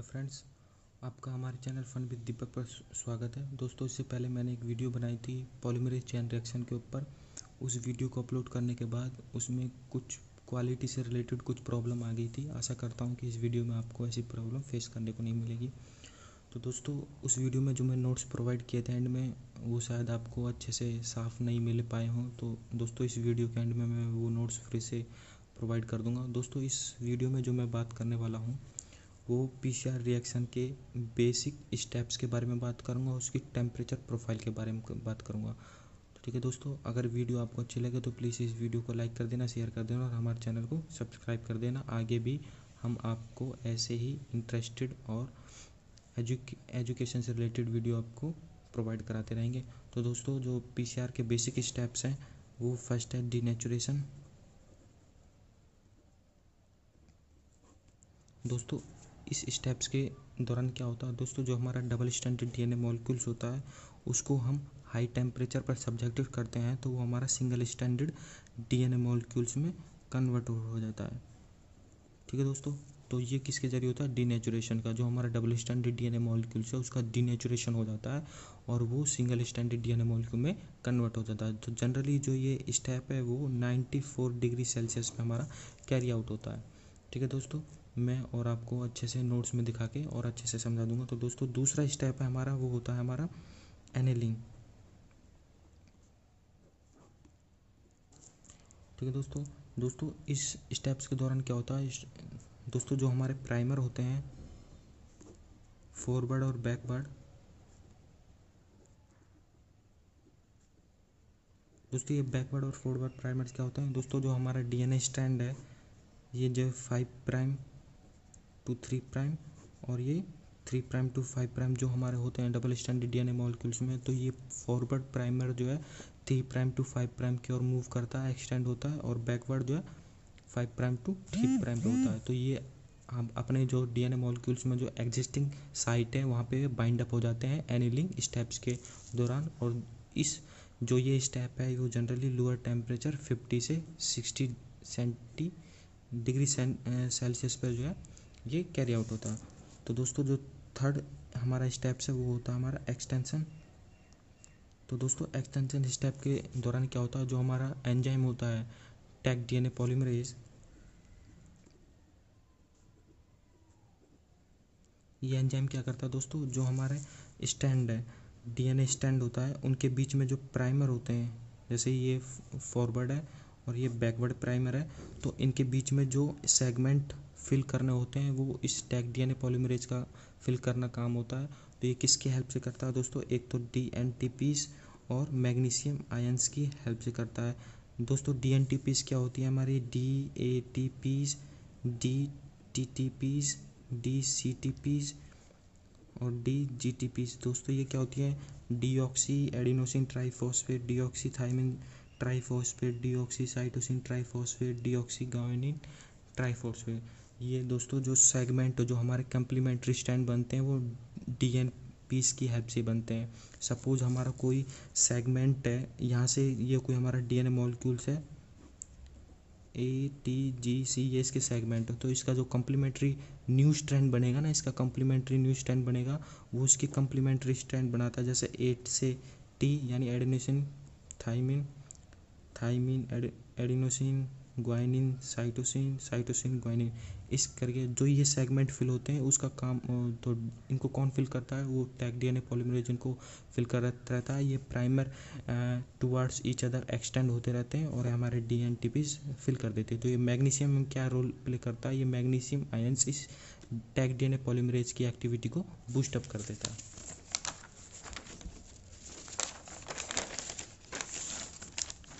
hello friends आपका हमारे channel fun with दीपक पर स्वागत है दोस्तों इससे पहले मैंने एक वीडियो बनाई थी पॉलीमरेज चैन रिएक्शन के ऊपर उस वीडियो को अपलोड करने के बाद उसमें कुछ क्वालिटी से रिलेटेड कुछ प्रॉब्लम आ गई थी आशा करता हूँ कि इस वीडियो में आपको ऐसी प्रॉब्लम फेस करने को नहीं मिलेगी तो दोस्तों उस वीडियो में जो मैं नोट्स प्रोवाइड किए थे एंड में वो शायद आपको अच्छे से साफ़ नहीं मिल पाए हों तो दोस्तों इस वीडियो के एंड में मैं वो नोट्स फ्री से प्रोवाइड कर दूंगा दोस्तों इस वीडियो में जो मैं बात करने वाला हूँ वो पी सी आर रिएक्शन के बेसिक स्टेप्स के बारे में बात करूँगा उसकी टेम्परेचर प्रोफाइल के बारे में बात करूँगा तो ठीक है दोस्तों अगर वीडियो आपको अच्छी लगे तो प्लीज़ इस वीडियो को लाइक कर देना शेयर कर देना और हमारे चैनल को सब्सक्राइब कर देना आगे भी हम आपको ऐसे ही इंटरेस्टेड और एजुके एजुकेशन से रिलेटेड वीडियो आपको प्रोवाइड कराते रहेंगे तो दोस्तों जो पी सी आर के बेसिक स्टेप्स हैं वो फर्स्ट है डीनेचुरेशन दोस्तों इस स्टेप्स के दौरान क्या होता है दोस्तों जो हमारा double standard D N molecules होता है उसको हम हाई टेम्परेचर पर सब्जेक्टिव करते हैं तो वो हमारा single standard D N molecules में कन्वर्ट हो जाता है ठीक है दोस्तों तो ये किसके जरिए होता है डीनेचुरेशन का जो हमारा डबल स्टैंडर्ड डीएनए मॉलिक्यूल्स है उसका डीनेचुरेशन हो जाता है और वो सिंगल स्टैंडर्ड डीएनए मॉलिक्यूल में कन्वर्ट हो जाता है तो जनरली जो ये स्टेप है वो 94 डिग्री सेल्सियस पे हमारा कैरी आउट होता है ठीक है दोस्तों मैं और आपको अच्छे से नोट्स में दिखा के और अच्छे से समझा दूंगा तो दोस्तों दूसरा स्टेप है हमारा वो होता है हमारा एनेलिंग ठीक है दोस्तों दोस्तों इस स्टेप्स के दौरान क्या होता है दोस्तों जो हमारे प्राइमर होते हैं फॉरवर्ड और बैकवर्ड दोस्तों ये बैकवर्ड और फॉरवर्ड प्राइमर्स क्या होते हैं दोस्तों जो हमारा डीएनए स्टैंड है ये जो five prime to three prime और ये three prime to five prime जो हमारे होते हैं double standard D N molecules में तो ये फॉरवर्ड प्राइमर जो है three prime to five prime की ओर मूव करता है एक्सटेंड होता है और बैकवर्ड जो है five prime to three prime पे होता है तो ये हम अपने जो डी एन मॉलिक्यूल्स में जो एग्जिस्टिंग साइट है वहाँ पे बाइंड अप हो जाते हैं एनिलिंग स्टेप्स के दौरान और इस जो ये स्टेप है वो जनरली लोअर टेम्परेचर 50 से 60 सेंटी डिग्री सेल्सियस पर जो है ये कैरी आउट होता तो दोस्तों जो थर्ड हमारा स्टेप है वो होता है हमारा एक्सटेंशन तो दोस्तों एक्सटेंशन स्टेप के दौरान क्या होता है जो हमारा एंजाइम होता है टैग डीएनए पॉलीमरेज ये एंजाइम क्या करता है दोस्तों जो हमारे स्टैंड है डीएनए स्टैंड होता है उनके बीच में जो प्राइमर होते हैं जैसे ये फॉरवर्ड है और ये बैकवर्ड प्राइमर है तो इनके बीच में जो सेगमेंट फिल करने होते हैं वो इस टैग डीएनए पॉलीमरेज का फिल करना काम होता है तो ये किसकी हेल्प से करता है दोस्तों एक तो डी एन टी पीस और मैग्नीशियम आयंस की हेल्प से करता है दोस्तों डी एन टी पी क्या होती है हमारी D A T Ps D T T Ps D C T P और डी जी टी पी दोस्तों ये क्या होती है deoxy adenosine deoxy thymine triphosphate deoxycytosine triphosphate deoxyguanine triphosphate ये दोस्तों जो सेगमेंट जो हमारे कम्प्लीमेंट्री स्टैंड बनते हैं वो डी एन पीस की हेल्प से बनते हैं सपोज़ हमारा कोई सेगमेंट है यहाँ से ये कोई हमारा डी एन ए मॉलिक्यूल्स है ए टी जी सी ये इसके सेगमेंट है तो इसका जो कम्प्लीमेंट्री न्यू स्ट्रैंड बनेगा ना इसका कम्प्लीमेंट्री न्यू स्ट्रैंड बनेगा वो उसकी कम्प्लीमेंट्री स्टैंड बनाता है जैसे एट से टी यानी adenine thymine thymine adenosine guanine cytosine cytosine guanine इस करके जो ये सेगमेंट फिल होते हैं उसका काम तो इनको कौन फिल करता है वो टैग ए पॉलीमरेज इनको फिल कर रहता है ये primer towards each other extend होते रहते हैं और हमारे डी एन फिल कर देते हैं तो ये मैग्नीशियम में क्या रोल प्ले करता है ये मैग्नीशियम आयंस इस टैग ए पॉलीमरेज की एक्टिविटी को बूस्टअप कर देता है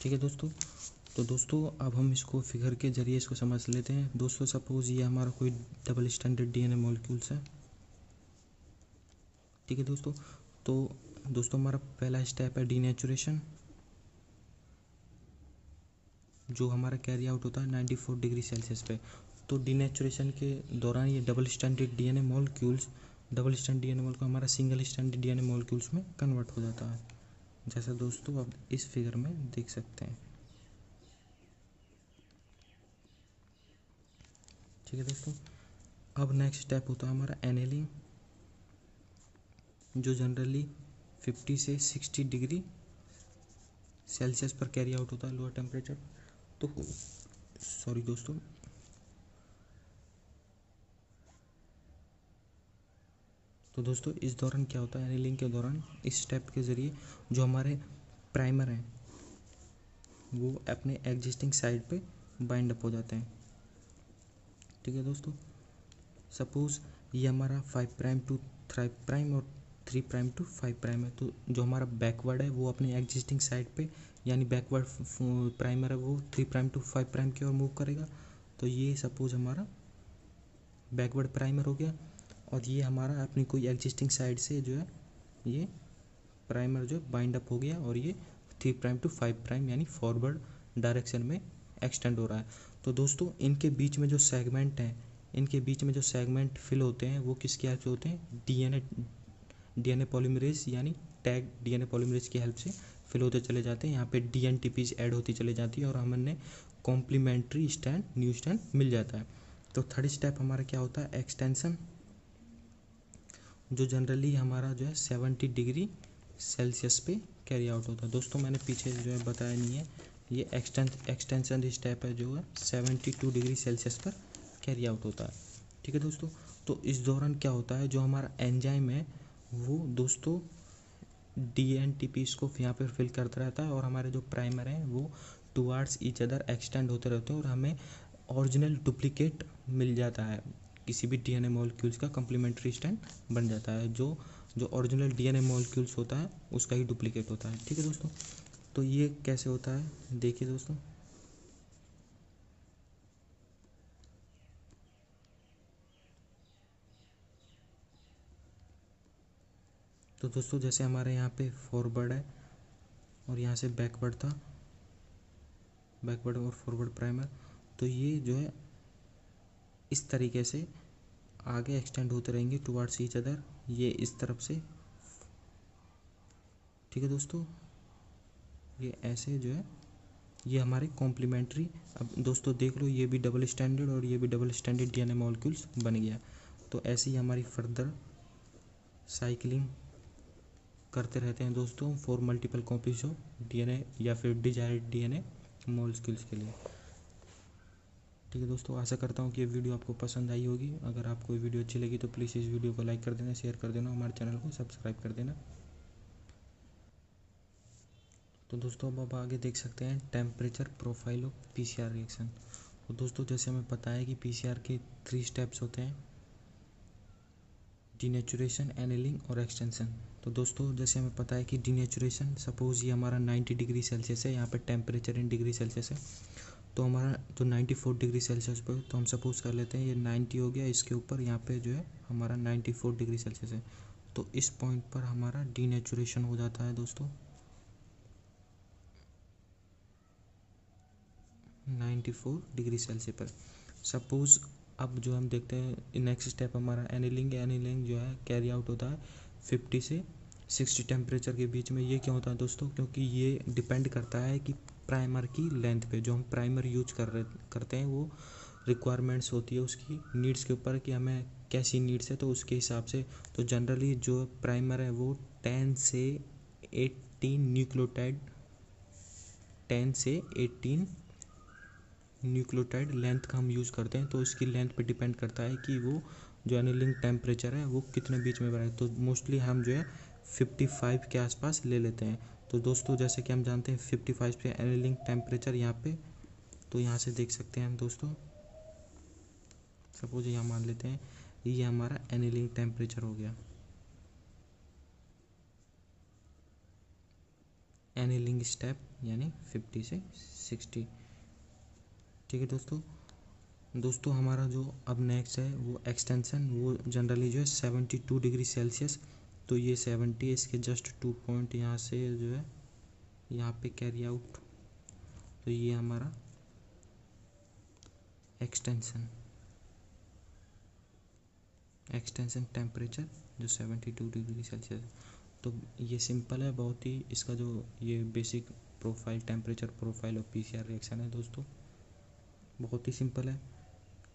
ठीक है दोस्तों तो दोस्तों अब हम इसको फिगर के ज़रिए इसको समझ लेते हैं दोस्तों सपोज़ ये हमारा कोई डबल स्टैंडर्ड डीएनए मॉलिक्यूल्स है ठीक है दोस्तों तो दोस्तों हमारा पहला स्टेप है डीनेचुरेशन जो हमारा कैरी आउट होता है 94 डिग्री सेल्सियस पे तो डीनेचुरेशन के दौरान ये double standard DNA molecules double stand DNA molecule हमारा सिंगल स्टैंडर्ड डीएनए मॉलिक्यूल्स में कन्वर्ट हो जाता है जैसा दोस्तों आप इस फिगर में देख सकते हैं ठीक है दोस्तों अब नेक्स्ट स्टेप होता है हमारा एनेलिंग जो जनरली 50 से 60 डिग्री सेल्सियस पर कैरी आउट होता है लोअर टेम्परेचर तो सॉरी दोस्तों तो दोस्तों इस दौरान क्या होता है रिलिंग के दौरान इस स्टेप के ज़रिए जो हमारे प्राइमर हैं वो अपने एग्जिस्टिंग साइड पे बाइंड अप हो जाते हैं ठीक है दोस्तों सपोज़ ये हमारा five prime to three prime और three prime to five prime है तो जो हमारा बैकवर्ड है वो अपने एग्जिस्टिंग साइड पे यानी बैकवर्ड प्राइमर है वो three prime to five prime की ओर मूव करेगा तो ये सपोज़ हमारा बैकवर्ड प्राइमर हो गया और ये हमारा अपनी कोई एग्जिस्टिंग साइड से जो है ये प्राइमर जो बाइंड अप हो गया और ये three prime to five prime यानी फॉरवर्ड डायरेक्शन में एक्सटेंड हो रहा है तो दोस्तों इनके बीच में जो सेगमेंट हैं इनके बीच में जो सेगमेंट फिल होते हैं वो किसके हेल्प से होते हैं डीएनए डीएनए पॉलीमरेज यानी टैग डीएनए पॉलीमरेज की हेल्प से फिल होते चले जाते हैं यहाँ पे डी एन ऐड होती चले जाती है और हमने कॉम्प्लीमेंट्री स्टैंड न्यू स्टैंड मिल जाता है तो थर्ड स्टेप हमारा क्या होता है एक्सटेंसन जो जनरली हमारा जो है सेवेंटी डिग्री सेल्सियस पे कैरी आउट होता है दोस्तों मैंने पीछे जो है बताया नहीं है ये एक्सटेंशन स्टेप है जो है सेवेंटी टू डिग्री सेल्सियस पर कैरी आउट होता है ठीक है दोस्तों तो इस दौरान क्या होता है जो हमारा एंजाइम है वो दोस्तों डी एन टी पी इसको यहाँ पर फिल करता रहता है और हमारे जो प्राइमर हैं वो टुवार्ड्स ईच अदर एक्सटेंड होते रहते हैं और हमें ओरिजिनल डुप्लीकेट मिल जाता है किसी भी डी एन ए मॉलिक्यूल्स का कम्प्लीमेंट्री स्टैंड बन जाता है जो जो original D N A molecules होता है उसका ही डुप्लीकेट होता है ठीक है दोस्तों तो ये कैसे होता है देखिए दोस्तों तो दोस्तों जैसे हमारे यहाँ पे फॉरवर्ड है और यहाँ से बैकवर्ड था बैकवर्ड और फॉरवर्ड प्राइमर तो ये जो है इस तरीके से आगे एक्सटेंड होते रहेंगे टुवार्ड्स ईच अदर ये इस तरफ से ठीक है दोस्तों ये ऐसे जो है ये हमारे कॉम्प्लीमेंट्री अब दोस्तों देख लो ये भी डबल स्टैंडर्ड और ये भी डबल स्टैंडर्ड डीएनए मॉलिक्यूल्स बन गया तो ऐसे ही हमारी फर्दर साइकिलिंग करते रहते हैं दोस्तों for multiple copies of DNA या फिर डिजायर्ड डीएनए मॉलिक्यूल्स के लिए ठीक है दोस्तों आशा करता हूँ कि ये वीडियो आपको पसंद आई होगी अगर आपको वीडियो अच्छी लगी तो प्लीज़ इस वीडियो को लाइक कर देना शेयर कर देना हमारे चैनल को सब्सक्राइब कर देना तो दोस्तों अब आप आगे देख सकते हैं temperature profile of P reaction तो दोस्तों जैसे हमें पता है कि पी के थ्री स्टेप्स होते हैं डीनेचुरेशन एनिलिंग और एक्सटेंशन तो दोस्तों जैसे हमें पता है कि डीनेचुरेशन सपोज़ ये हमारा 90 डिग्री सेल्सियस है यहाँ पे टेम्परेचर इन डिग्री सेल्सियस है तो हमारा जो नाइन्टी फोर डिग्री सेल्सियस पर तो हम सपोज़ कर लेते हैं ये नाइन्टी हो गया इसके ऊपर यहाँ पे जो है हमारा नाइन्टी फोर डिग्री सेल्सियस है तो इस पॉइंट पर हमारा डीनेचुरेशन हो जाता है दोस्तों नाइन्टी फोर डिग्री सेल्सियस पर सपोज़ अब जो हम देखते हैं नेक्स्ट स्टेप हमारा एनिलिंग एनिलिंग जो है कैरी आउट होता है फिफ्टी से सिक्सटी टेम्परेचर के बीच में ये क्यों होता है दोस्तों क्योंकि ये डिपेंड करता है कि प्राइमर की लेंथ पे जो हम प्राइमर यूज कर रहे करते हैं वो रिक्वायरमेंट्स होती है उसकी नीड्स के ऊपर कि हमें कैसी नीड्स है तो उसके हिसाब से तो जनरली जो प्राइमर है वो टेन से एटीन न्यूक्लियोटाइड टेन से एटीन न्यूक्लियोटाइड लेंथ का हम यूज़ करते हैं तो उसकी लेंथ पे डिपेंड करता है कि वो जो एनिलिंग टेम्परेचर है वो कितने बीच में बनाए तो मोस्टली हम जो है फिफ्टी फाइव के आसपास ले लेते हैं तो दोस्तों जैसे कि हम जानते हैं फिफ्टी फाइव पे एनिलिंग टेम्परेचर यहाँ पे तो यहाँ से देख सकते हैं हम दोस्तों सपोज यहाँ मान लेते हैं ये हमारा एनिलिंग टेम्परेचर हो गया एनिलिंग स्टेप यानी 50 से 60 ठीक है दोस्तों दोस्तों हमारा जो अब नेक्स्ट है वो एक्सटेंशन वो जनरली जो है 72 डिग्री सेल्सियस तो ये सेवेंटी है इसके जस्ट टू पॉइंट यहाँ से जो है यहाँ पे कैरी आउट तो ये हमारा एक्सटेंशन एक्सटेंशन टेम्परेचर जो सेवेंटी टू डिग्री सेल्सियस तो ये सिंपल है बहुत ही इसका जो ये बेसिक प्रोफाइल टेम्परेचर प्रोफाइल और पीसीआर रिएक्शन है दोस्तों बहुत ही सिंपल है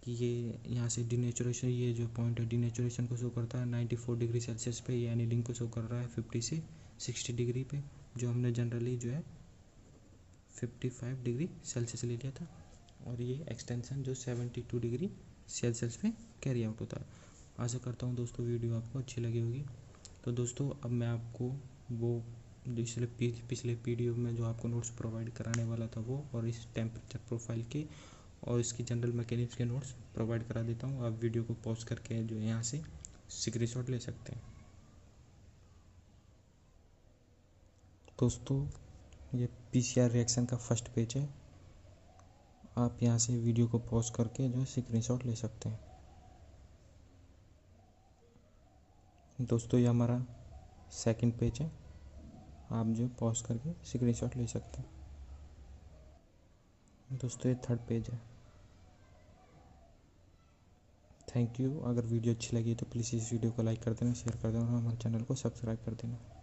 कि ये यहाँ से डिनेचुरेशन ये जो पॉइंट है डिनेचुरेशन को शो करता है 94 डिग्री सेल्सियस पे ये एनिलिंग को शो कर रहा है 50 से 60 डिग्री पे जो हमने जनरली जो है 55 डिग्री सेल्सियस ले लिया था और ये एक्सटेंशन जो 72 डिग्री सेल्सियस पे कैरी आउट होता है आशा करता हूँ दोस्तों वीडियो आपको अच्छी लगी होगी तो दोस्तों अब मैं आपको वो पिछले पिछले पी में जो आपको नोट्स प्रोवाइड कराने वाला था वो और इस टेम्परेचर प्रोफाइल के और इसकी जनरल मैकेनिक्स के नोट्स प्रोवाइड करा देता हूँ आप वीडियो को पॉज करके जो यहाँ से स्क्रीनशॉट ले सकते हैं दोस्तों ये पी सी आर रिएक्शन का फर्स्ट पेज है आप यहाँ से वीडियो को पॉज करके जो है स्क्रीनशॉट ले सकते हैं दोस्तों ये हमारा सेकंड पेज है आप जो पॉज करके स्क्रीनशॉट ले सकते हैं दोस्तों ये थर्ड पेज है थैंक यू अगर वीडियो अच्छी लगी तो प्लीज़ इस वीडियो को लाइक कर देना शेयर कर देना और हमारे चैनल को सब्सक्राइब कर देना